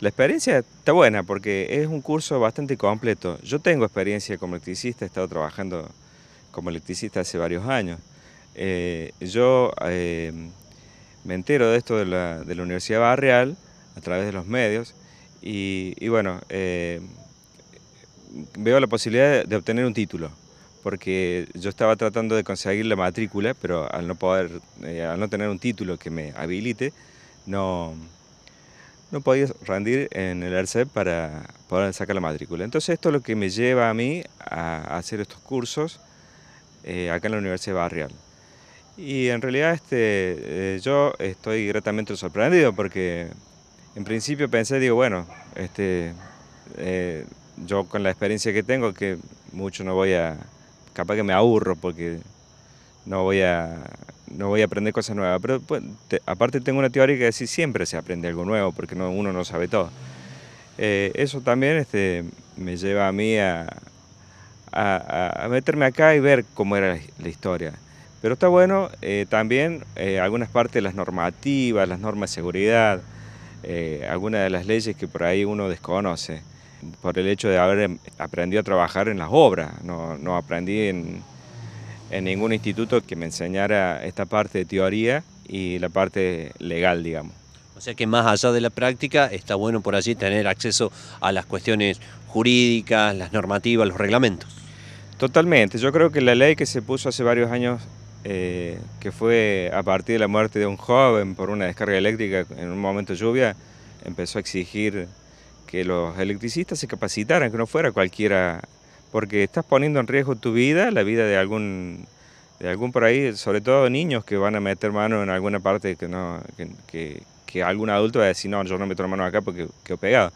La experiencia está buena porque es un curso bastante completo. Yo tengo experiencia como electricista, he estado trabajando como electricista hace varios años. Eh, yo eh, me entero de esto de la, de la, Universidad Barrial a través de los medios y, bueno, eh, veo la posibilidad de obtener un título porque yo estaba tratando de conseguir la matrícula, pero al no poder, al no tener un título que me habilite, no, no podías rendir en el ERCEP para poder sacar la matrícula. Entonces esto es lo que me lleva a mí a hacer estos cursos eh, acá en la Universidad Barrial. Y en realidad este, eh, yo estoy gratamente sorprendido porque en principio pensé, digo, bueno, este, eh, yo con la experiencia que tengo, que mucho no voy a, capaz que me aburro porque no voy a no voy a aprender cosas nuevas. Pero pues, aparte tengo una teoría que decir siempre se aprende algo nuevo porque uno no sabe todo. Eh, eso también este, me lleva a mí a, a, meterme acá y ver cómo era la, historia. Pero está bueno eh, también eh, algunas partes de las normativas, las normas de seguridad, algunas de las leyes que por ahí uno desconoce, por el hecho de haber em, aprendido a trabajar en las obras, no, no aprendí en en ningún instituto que me enseñara esta parte de teoría y la parte legal, digamos. O sea que más allá de la práctica, está bueno por allí tener acceso a las cuestiones jurídicas, las normativas, los reglamentos. Totalmente. Yo creo que la ley que se puso hace varios años, eh, que fue a partir de la muerte de un joven por una descarga eléctrica en un momento de lluvia, empezó a exigir que los electricistas se capacitaran, que no fuera cualquiera porque estás poniendo en riesgo tu vida, la vida de algún, de algún por ahí, sobre todo niños que van a meter mano en alguna parte que, no, que, que algún adulto va a decir, no, yo no meto la mano acá porque quedo pegado.